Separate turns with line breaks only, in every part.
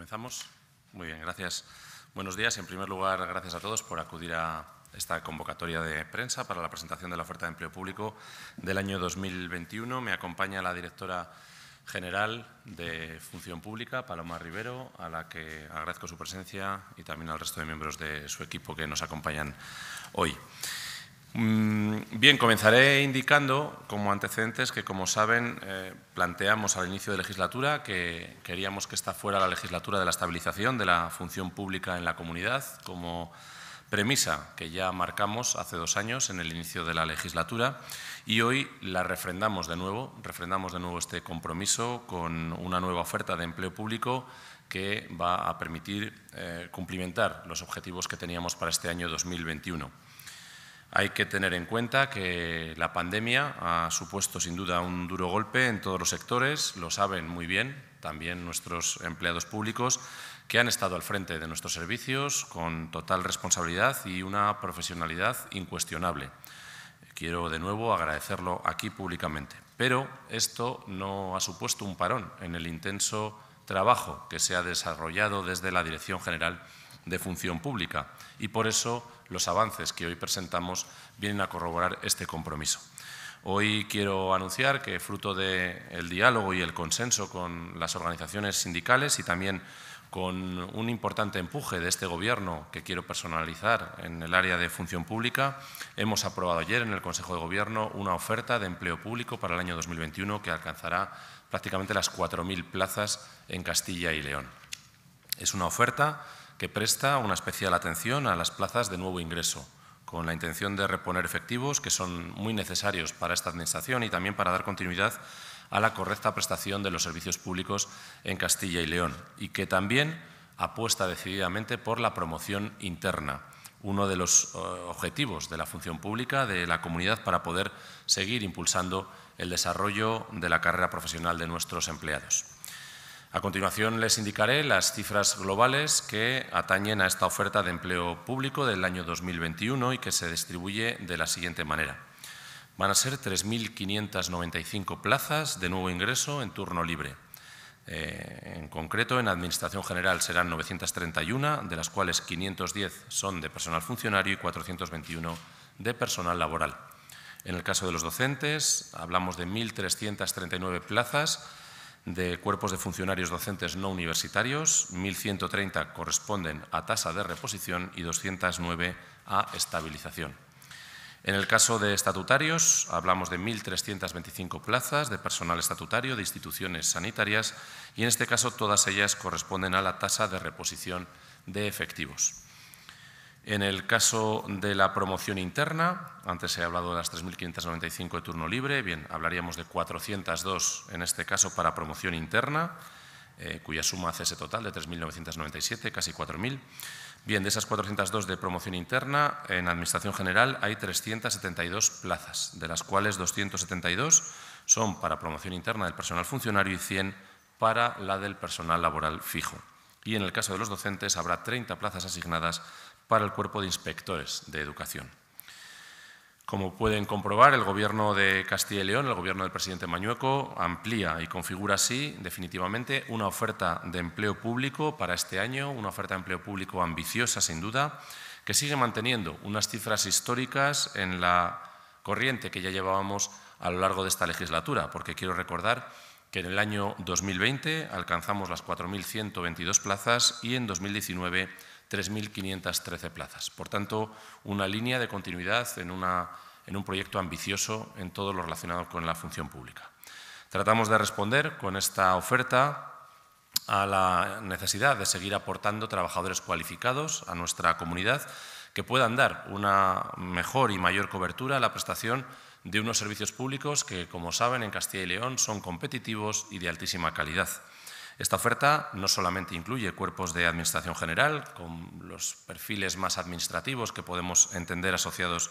¿Comenzamos? Muy bien, gracias. Buenos días. En primer lugar, gracias a todos por acudir a esta convocatoria de prensa para la presentación de la oferta de empleo público del año 2021. Me acompaña la directora general de Función Pública, Paloma Rivero, a la que agradezco su presencia y también al resto de miembros de su equipo que nos acompañan hoy. Mm, bien, comenzaré indicando como antecedentes que, como saben, eh, planteamos al inicio de legislatura que queríamos que esta fuera la legislatura de la estabilización de la función pública en la comunidad como premisa que ya marcamos hace dos años en el inicio de la legislatura y hoy la refrendamos de nuevo, refrendamos de nuevo este compromiso con una nueva oferta de empleo público que va a permitir eh, cumplimentar los objetivos que teníamos para este año 2021. Hay que tener en cuenta que la pandemia ha supuesto sin duda un duro golpe en todos los sectores, lo saben muy bien también nuestros empleados públicos que han estado al frente de nuestros servicios con total responsabilidad y una profesionalidad incuestionable. Quiero de nuevo agradecerlo aquí públicamente. Pero esto no ha supuesto un parón en el intenso trabajo que se ha desarrollado desde la Dirección General de función pública. Y por eso los avances que hoy presentamos vienen a corroborar este compromiso. Hoy quiero anunciar que, fruto del diálogo y el consenso con las organizaciones sindicales y también con un importante empuje de este Gobierno que quiero personalizar en el área de función pública, hemos aprobado ayer en el Consejo de Gobierno una oferta de empleo público para el año 2021 que alcanzará prácticamente las 4.000 plazas en Castilla y León. Es una oferta que presta una especial atención a las plazas de nuevo ingreso, con la intención de reponer efectivos que son muy necesarios para esta Administración y también para dar continuidad a la correcta prestación de los servicios públicos en Castilla y León, y que también apuesta decididamente por la promoción interna, uno de los eh, objetivos de la función pública de la comunidad para poder seguir impulsando el desarrollo de la carrera profesional de nuestros empleados. A continuación les indicaré las cifras globales que atañen a esta oferta de empleo público del año 2021 y que se distribuye de la siguiente manera. Van a ser 3.595 plazas de nuevo ingreso en turno libre. Eh, en concreto, en Administración General serán 931, de las cuales 510 son de personal funcionario y 421 de personal laboral. En el caso de los docentes, hablamos de 1.339 plazas de cuerpos de funcionarios docentes no universitarios, 1.130 corresponden a tasa de reposición y 209 a estabilización. En el caso de estatutarios, hablamos de 1.325 plazas de personal estatutario de instituciones sanitarias y en este caso todas ellas corresponden a la tasa de reposición de efectivos. En el caso de la promoción interna, antes he hablado de las 3.595 de turno libre, bien, hablaríamos de 402 en este caso para promoción interna, eh, cuya suma hace ese total de 3.997, casi 4.000. Bien, de esas 402 de promoción interna, en Administración General hay 372 plazas, de las cuales 272 son para promoción interna del personal funcionario y 100 para la del personal laboral fijo. Y en el caso de los docentes habrá 30 plazas asignadas para el cuerpo de inspectores de educación. Como pueden comprobar, el Gobierno de Castilla y León, el Gobierno del presidente Mañueco, amplía y configura así, definitivamente, una oferta de empleo público para este año, una oferta de empleo público ambiciosa, sin duda, que sigue manteniendo unas cifras históricas en la corriente que ya llevábamos a lo largo de esta legislatura, porque quiero recordar que en el año 2020 alcanzamos las 4.122 plazas y en 2019 3.513 plazas. Por tanto, una línea de continuidad en, un proyecto ambicioso en todo lo relacionado con la función pública. Tratamos de responder con esta oferta a la necesidad de seguir aportando trabajadores cualificados a nuestra comunidad que puedan dar una mejor y mayor cobertura a la prestación de unos servicios públicos que, como saben, en Castilla y León son competitivos y de altísima calidad. Esta oferta no solamente incluye cuerpos de administración general, con los perfiles más administrativos que podemos entender asociados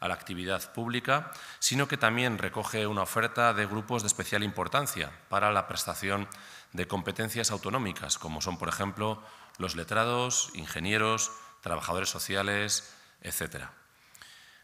a la actividad pública, sino que también recoge una oferta de grupos de especial importancia para la prestación de competencias autonómicas, como son, por ejemplo, los letrados, ingenieros, trabajadores sociales, etcétera.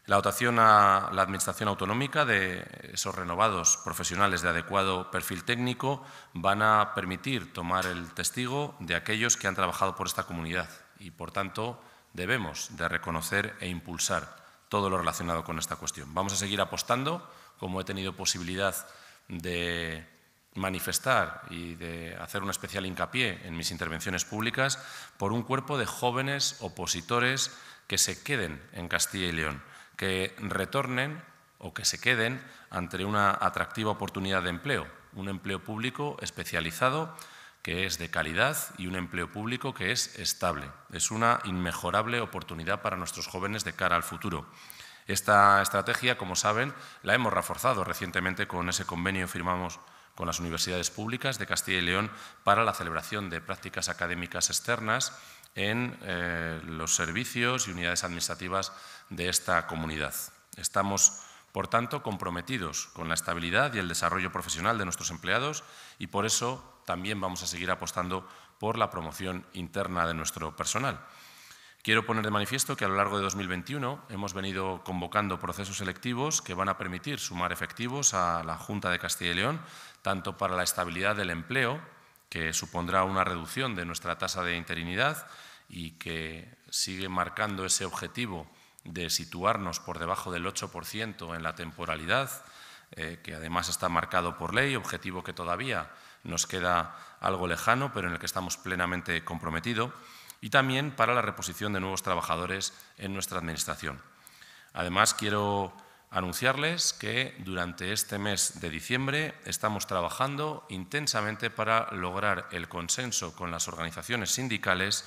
La dotación a la Administración Autonómica de esos renovados profesionales de adecuado perfil técnico van a permitir tomar el testigo de aquellos que han trabajado por esta comunidad y, por tanto, debemos de reconocer e impulsar todo lo relacionado con esta cuestión. Vamos a seguir apostando, como he tenido posibilidad de manifestar y de hacer un especial hincapié en mis intervenciones públicas, por un cuerpo de jóvenes opositores que se queden en Castilla y León que retornen o que se queden ante una atractiva oportunidad de empleo, un empleo público especializado que es de calidad y un empleo público que es estable. Es una inmejorable oportunidad para nuestros jóvenes de cara al futuro. Esta estrategia, como saben, la hemos reforzado recientemente con ese convenio firmamos con las universidades públicas de Castilla y León para la celebración de prácticas académicas externas en eh, los servicios y unidades administrativas de esta comunidad. Estamos, por tanto, comprometidos con la estabilidad y el desarrollo profesional de nuestros empleados y por eso también vamos a seguir apostando por la promoción interna de nuestro personal. Quiero poner de manifiesto que a lo largo de 2021 hemos venido convocando procesos selectivos que van a permitir sumar efectivos a la Junta de Castilla y León, tanto para la estabilidad del empleo, que supondrá una reducción de nuestra tasa de interinidad y que sigue marcando ese objetivo de situarnos por debajo del 8% en la temporalidad, eh, que además está marcado por ley, objetivo que todavía nos queda algo lejano, pero en el que estamos plenamente comprometidos, y también para la reposición de nuevos trabajadores en nuestra Administración. Además, quiero anunciarles que durante este mes de diciembre estamos trabajando intensamente para lograr el consenso con las organizaciones sindicales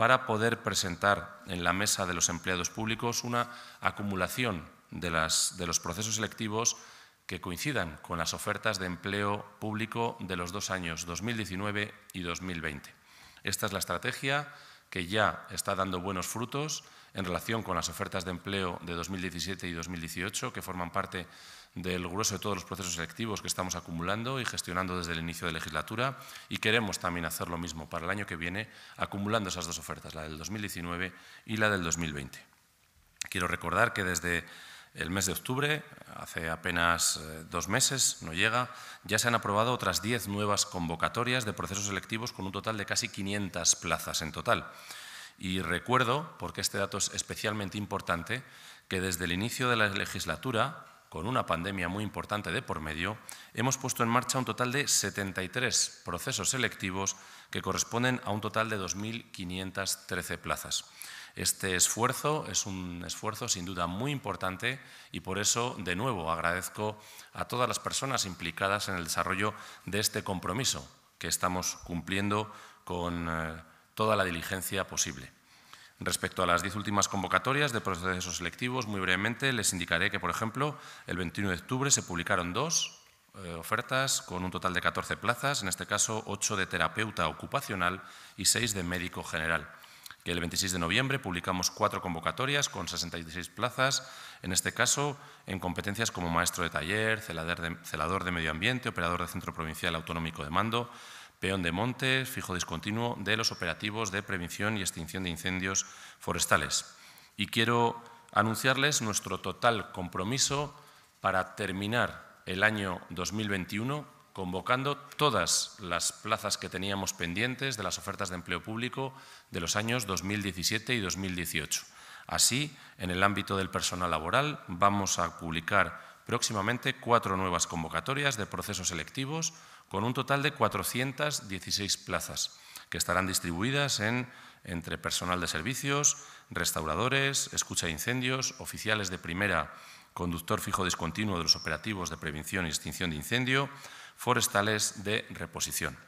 para poder presentar en la mesa de los empleados públicos una acumulación de, los procesos selectivos que coincidan con las ofertas de empleo público de los dos años 2019 y 2020. Esta es la estrategia que ya está dando buenos frutos en relación con las ofertas de empleo de 2017 y 2018, que forman parte del grueso de todos los procesos electivos que estamos acumulando y gestionando desde el inicio de legislatura y queremos también hacer lo mismo para el año que viene, acumulando esas dos ofertas, la del 2019 y la del 2020. Quiero recordar que desde el mes de octubre, hace apenas eh, dos meses, no llega, ya se han aprobado otras diez nuevas convocatorias de procesos electivos con un total de casi 500 plazas en total. Y recuerdo, porque este dato es especialmente importante, que desde el inicio de la legislatura con una pandemia muy importante de por medio, hemos puesto en marcha un total de 73 procesos selectivos que corresponden a un total de 2.513 plazas. Este esfuerzo es un esfuerzo sin duda muy importante y por eso, de nuevo, agradezco a todas las personas implicadas en el desarrollo de este compromiso que estamos cumpliendo con eh, toda la diligencia posible. Respecto a las diez últimas convocatorias de procesos selectivos, muy brevemente les indicaré que, por ejemplo, el 21 de octubre se publicaron dos eh, ofertas con un total de 14 plazas, en este caso 8 de terapeuta ocupacional y seis de médico general. Que el 26 de noviembre publicamos cuatro convocatorias con 66 plazas, en este caso en competencias como maestro de taller, celador de, celador de medio ambiente, operador de centro provincial autonómico de mando, peón de montes, fijo discontinuo de los operativos de prevención y extinción de incendios forestales. Y quiero anunciarles nuestro total compromiso para terminar el año 2021 convocando todas las plazas que teníamos pendientes de las ofertas de empleo público de los años 2017 y 2018. Así, en el ámbito del personal laboral, vamos a publicar próximamente cuatro nuevas convocatorias de procesos selectivos con un total de 416 plazas que estarán distribuidas en, entre personal de servicios, restauradores, escucha de incendios, oficiales de primera, conductor fijo discontinuo de los operativos de prevención y extinción de incendio, forestales de reposición.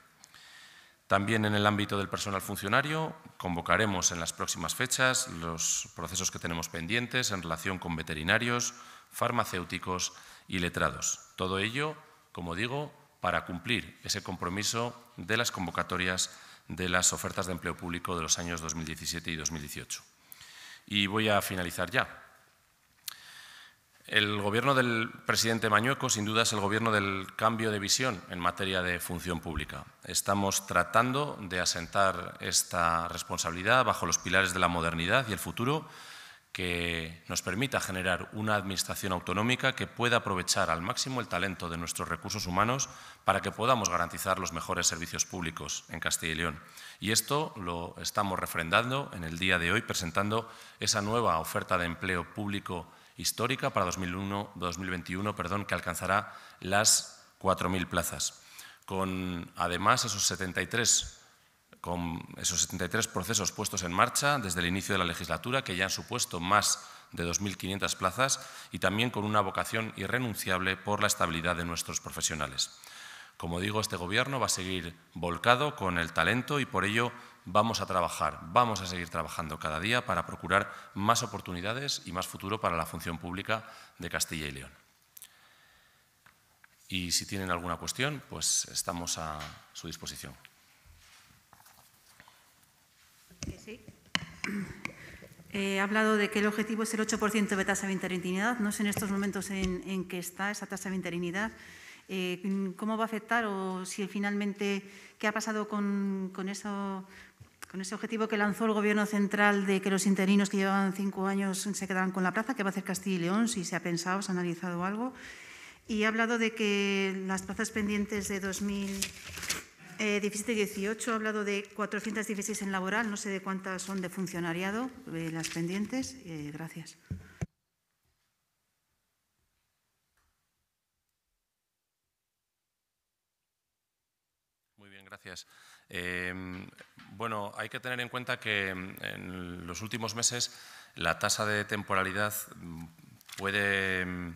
También en el ámbito del personal funcionario convocaremos en las próximas fechas los procesos que tenemos pendientes en relación con veterinarios, farmacéuticos y letrados. Todo ello, como digo, para cumplir ese compromiso de las convocatorias de las ofertas de empleo público de los años 2017 y 2018. Y voy a finalizar ya. El gobierno del presidente Mañueco, sin duda, es el gobierno del cambio de visión en materia de función pública. Estamos tratando de asentar esta responsabilidad bajo los pilares de la modernidad y el futuro, que nos permita generar una administración autonómica que pueda aprovechar al máximo el talento de nuestros recursos humanos para que podamos garantizar los mejores servicios públicos en Castilla y León. Y esto lo estamos refrendando en el día de hoy, presentando esa nueva oferta de empleo público histórica para 2001, 2021 perdón, que alcanzará las 4.000 plazas, con además esos 73 con esos 73 procesos puestos en marcha desde el inicio de la legislatura, que ya han supuesto más de 2.500 plazas, y también con una vocación irrenunciable por la estabilidad de nuestros profesionales. Como digo, este Gobierno va a seguir volcado con el talento y por ello vamos a trabajar, vamos a seguir trabajando cada día para procurar más oportunidades y más futuro para la función pública de Castilla y León. Y si tienen alguna cuestión, pues estamos a su disposición.
Eh, he hablado de que el objetivo es el 8% de tasa de interinidad. No sé en estos momentos en, en que está esa tasa de interinidad. Eh, ¿Cómo va a afectar o si finalmente qué ha pasado con, con, eso, con ese objetivo que lanzó el Gobierno central de que los interinos que llevaban cinco años se quedaran con la plaza? ¿Qué va a hacer Castilla y León? Si se ha pensado, se ha analizado algo. Y ha hablado de que las plazas pendientes de 2000 eh, 17 18 ha hablado de 416 en laboral, no sé de cuántas son de funcionariado, eh, las pendientes. Eh, gracias.
Muy bien, gracias. Eh, bueno, hay que tener en cuenta que mm, en los últimos meses la tasa de temporalidad mm, puede mm,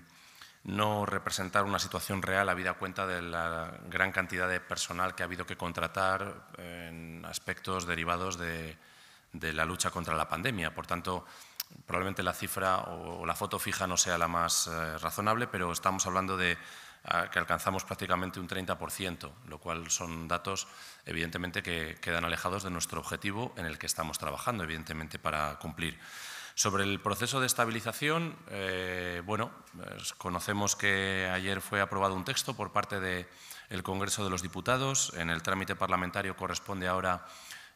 no representar una situación real vida cuenta de la gran cantidad de personal que ha habido que contratar en aspectos derivados de, la lucha contra la pandemia. Por tanto, probablemente la cifra o la foto fija no sea la más eh, razonable, pero estamos hablando de ah, que alcanzamos prácticamente un 30%, lo cual son datos evidentemente que quedan alejados de nuestro objetivo en el que estamos trabajando, evidentemente, para cumplir. Sobre el proceso de estabilización, eh, bueno, pues conocemos que ayer fue aprobado un texto por parte del Congreso de los Diputados. En el trámite parlamentario corresponde ahora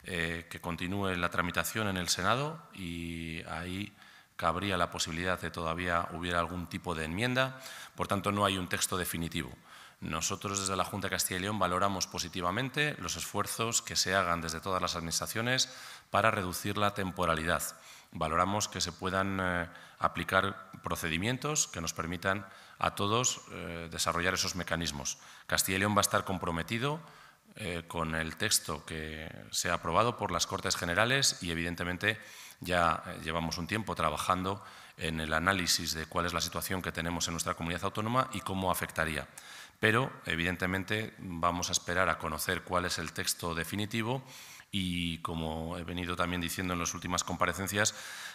eh, que continúe la tramitación en el Senado y ahí cabría la posibilidad de todavía hubiera algún tipo de enmienda. Por tanto, no hay un texto definitivo. Nosotros desde la Junta de Castilla y León valoramos positivamente los esfuerzos que se hagan desde todas las administraciones para reducir la temporalidad valoramos que se puedan eh, aplicar procedimientos que nos permitan a todos eh, desarrollar esos mecanismos. Castilla y León va a estar comprometido eh, con el texto que sea aprobado por las Cortes Generales y, evidentemente, ya llevamos un tiempo trabajando en el análisis de cuál es la situación que tenemos en nuestra comunidad autónoma y cómo afectaría. Pero, evidentemente, vamos a esperar a conocer cuál es el texto definitivo y como he venido también diciendo en las últimas comparecencias,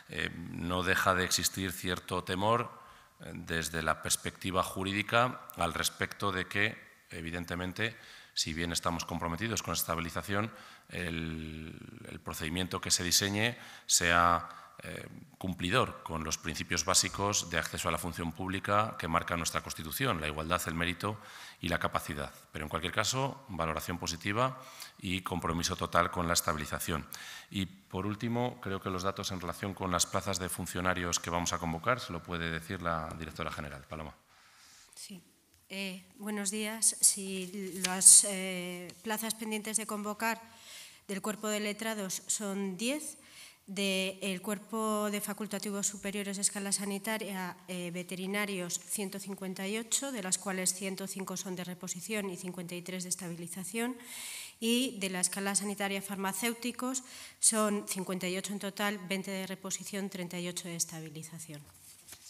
eh, no deja de existir cierto temor eh, desde la perspectiva jurídica al respecto de que, evidentemente, si bien estamos comprometidos con estabilización, el, el procedimiento que se diseñe sea eh, cumplidor con los principios básicos de acceso a la función pública que marca nuestra Constitución, la igualdad, el mérito y la capacidad. Pero en cualquier caso, valoración positiva y compromiso total con la estabilización. Y por último, creo que los datos en relación con las plazas de funcionarios que vamos a convocar se lo puede decir la directora general. Paloma.
Sí. Eh, buenos días. Si las eh, plazas pendientes de convocar del cuerpo de letrados son 10, del cuerpo de facultativos superiores de escala sanitaria eh, veterinarios 158, de las cuales 105 son de reposición y 53 de estabilización, y de la escala sanitaria farmacéuticos son 58 en total, 20 de reposición, 38 de estabilización.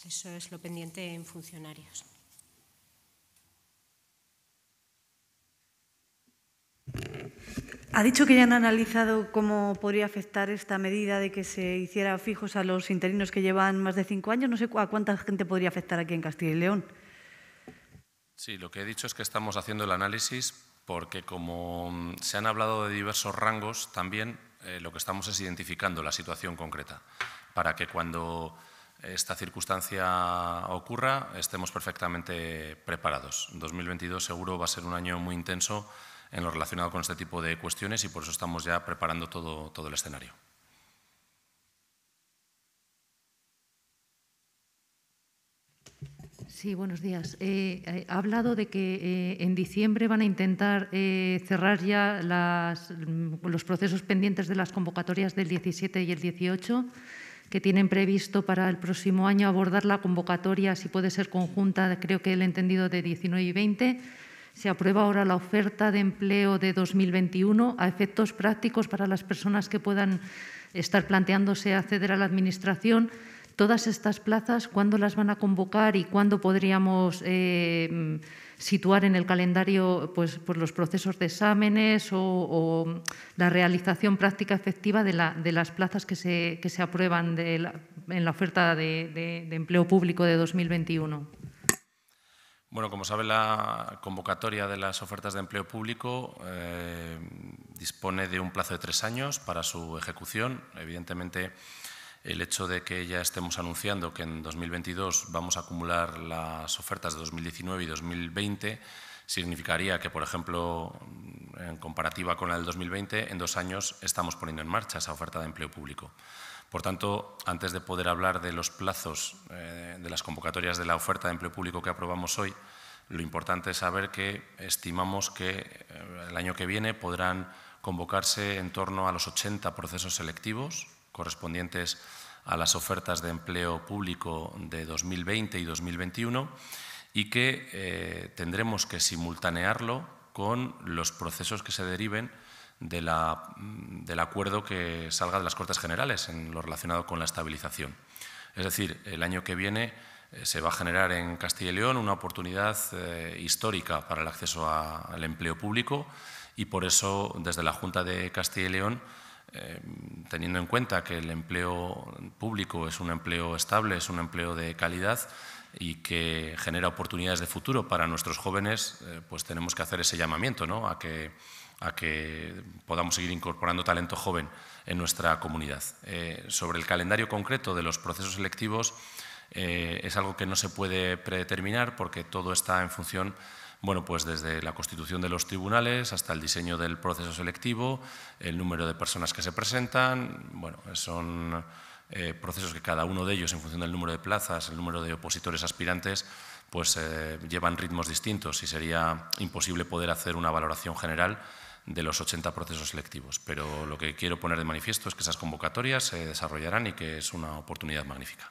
Eso es lo pendiente en funcionarios.
Ha dicho que ya han analizado cómo podría afectar esta medida de que se hiciera fijos a los interinos que llevan más de cinco años. No sé a cuánta gente podría afectar aquí en Castilla y León.
Sí, lo que he dicho es que estamos haciendo el análisis porque como mm, se han hablado de diversos rangos, también eh, lo que estamos es identificando la situación concreta para que cuando esta circunstancia ocurra estemos perfectamente preparados. 2022 seguro va a ser un año muy intenso en lo relacionado con este tipo de cuestiones y por eso estamos ya preparando todo, el escenario.
Sí, buenos días. Eh, eh, ha hablado de que eh, en diciembre van a intentar cerrar ya mm, los procesos pendientes de las convocatorias del 17 y el 18, que tienen previsto para el próximo año abordar la convocatoria, si puede ser conjunta, creo que el entendido de 19 y 20 se aprueba ahora la oferta de empleo de 2021 a efectos prácticos para las personas que puedan estar planteándose acceder a la Administración. Todas estas plazas, ¿cuándo las van a convocar y cuándo podríamos eh, situar en el calendario pues, los procesos de exámenes o, la realización práctica efectiva de, las plazas que se, aprueban en la oferta de, de empleo público de 2021?
Bueno, como sabe, la convocatoria de las ofertas de empleo público eh, dispone de un plazo de tres años para su ejecución. Evidentemente, el hecho de que ya estemos anunciando que en 2022 vamos a acumular las ofertas de 2019 y 2020 significaría que, por ejemplo, en comparativa con la del 2020, en dos años estamos poniendo en marcha esa oferta de empleo público. Por tanto, antes de poder hablar de los plazos eh, de las convocatorias de la oferta de empleo público que aprobamos hoy, lo importante es saber que estimamos que eh, el año que viene podrán convocarse en torno a los 80 procesos selectivos correspondientes a las ofertas de empleo público de 2020 y 2021 y que eh, tendremos que simultanearlo con los procesos que se deriven del acuerdo que salga de las Cortes Generales en lo relacionado con la estabilización. Es decir, el año que viene eh, se va a generar en Castilla y León una oportunidad eh, histórica para el acceso al empleo público y por eso desde la Junta de Castilla y León, eh, teniendo en cuenta que el empleo público es un empleo estable, es un empleo de calidad y que genera oportunidades de futuro para nuestros jóvenes, pues tenemos que hacer ese llamamiento ¿no? a que a que podamos seguir incorporando talento joven en nuestra comunidad. Eh, sobre el calendario concreto de los procesos selectivos eh, es algo que no se puede predeterminar porque todo está en función, bueno, pues desde la constitución de los tribunales hasta el diseño del proceso selectivo, el número de personas que se presentan, bueno, son eh, procesos que cada uno de ellos, en función del número de plazas, el número de opositores aspirantes, pues llevan ritmos distintos y sería imposible poder hacer una valoración general de los 80 procesos selectivos. Pero lo que quiero poner de manifiesto es que esas convocatorias se desarrollarán y que es una oportunidad magnífica.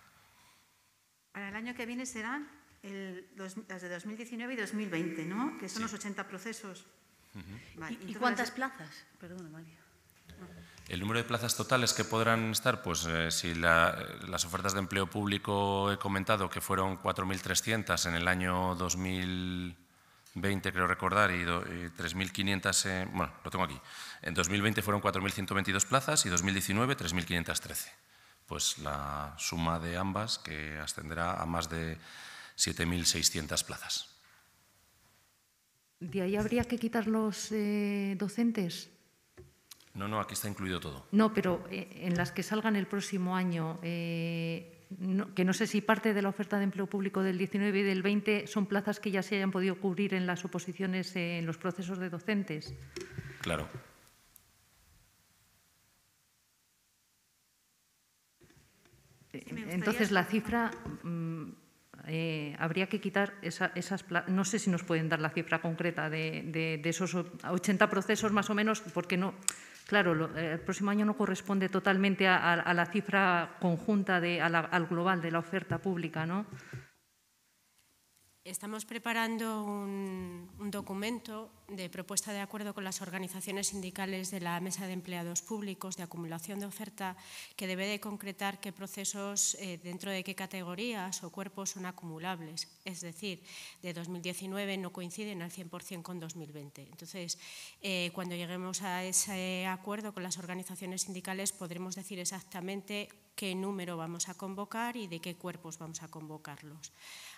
Para el año que viene serán las de 2019 y 2020, ¿no? Que son los 80 procesos. ¿Y, cuántas plazas? Perdón, María.
El número de plazas totales que podrán estar, pues eh, si las ofertas de empleo público he comentado que fueron 4.300 en el año 2000. 20, creo recordar, y, 3.500, bueno, lo tengo aquí. En 2020 fueron 4.122 plazas y 2019 3.513. Pues la suma de ambas que ascenderá a más de 7.600 plazas.
¿De ahí habría que quitar los eh, docentes?
No, no, aquí está incluido todo.
No, pero eh, en las que salgan el próximo año, eh, que no sé si parte de la oferta de empleo público del 19 y del 20 son plazas que ya se hayan podido cubrir en las oposiciones, eh, en los procesos de docentes. Claro. Eh, entonces, la cifra mm, eh, habría que quitar esa, esas. No sé si nos pueden dar la cifra concreta de, de, esos 80 procesos más o menos, porque no. Claro, eh, el próximo año no corresponde totalmente a, la cifra conjunta, al global de la oferta pública, ¿no?
Estamos preparando un documento de propuesta de acuerdo con las organizaciones sindicales de la Mesa de Empleados Públicos de acumulación de oferta que debe de concretar qué procesos eh, dentro de qué categorías o cuerpos son acumulables. Es decir, de 2019 no coinciden al 100% con 2020. Entonces, eh, cuando lleguemos a ese acuerdo con las organizaciones sindicales podremos decir exactamente qué número vamos a convocar y de qué cuerpos vamos a convocarlos.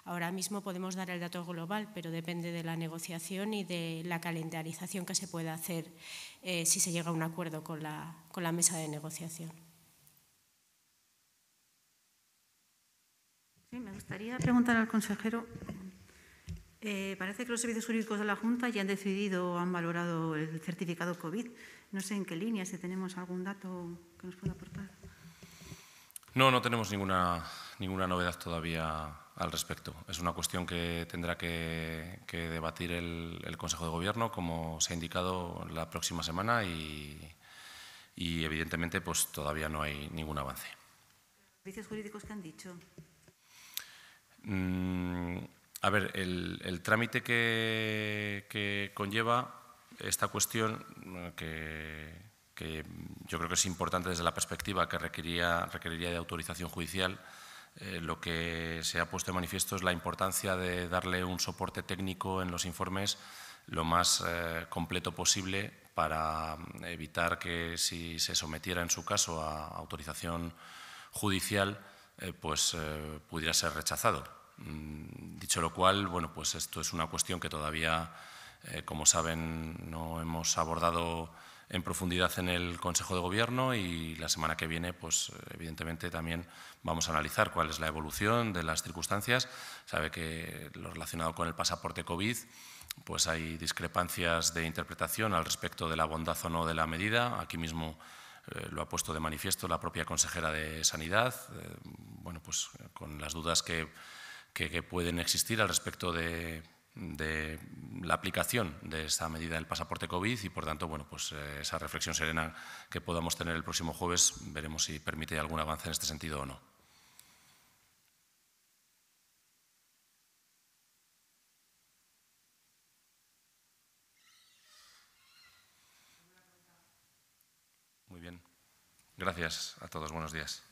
Ahora mismo podemos dar el dato global, pero depende de la negociación y de la la calendarización que se pueda hacer eh, si se llega a un acuerdo con la, con la mesa de negociación.
Sí, me gustaría preguntar al consejero. Eh, parece que los servicios jurídicos de la Junta ya han decidido o han valorado el certificado COVID. No sé en qué línea, si tenemos algún dato que
nos pueda aportar.
No, no tenemos ninguna, ninguna novedad todavía al respecto. Es una cuestión que tendrá que, debatir el, Consejo de Gobierno, como se ha indicado, la próxima semana y, evidentemente pues, todavía no hay ningún avance.
¿Servicios jurídicos que han dicho?
Mm, a ver, el, trámite que conlleva esta cuestión que que yo creo que es importante desde la perspectiva que requeriría, requeriría de autorización judicial, eh, lo que se ha puesto de manifiesto es la importancia de darle un soporte técnico en los informes lo más eh, completo posible para mm, evitar que si se sometiera en su caso a autorización judicial, eh, pues pudiera ser rechazado. Mm, dicho lo cual, bueno, pues esto es una cuestión que todavía, como saben, no hemos abordado en profundidad en el Consejo de Gobierno y la semana que viene, pues evidentemente también vamos a analizar cuál es la evolución de las circunstancias. Sabe que lo relacionado con el pasaporte COVID, pues hay discrepancias de interpretación al respecto de la bondad o no de la medida. Aquí mismo eh, lo ha puesto de manifiesto la propia consejera de Sanidad, eh, bueno, pues con las dudas que, que pueden existir al respecto de de la aplicación de esta medida del pasaporte COVID y, por tanto, bueno, pues eh, esa reflexión serena que podamos tener el próximo jueves, veremos si permite algún avance en este sentido o no. Muy bien. Gracias a todos. Buenos días.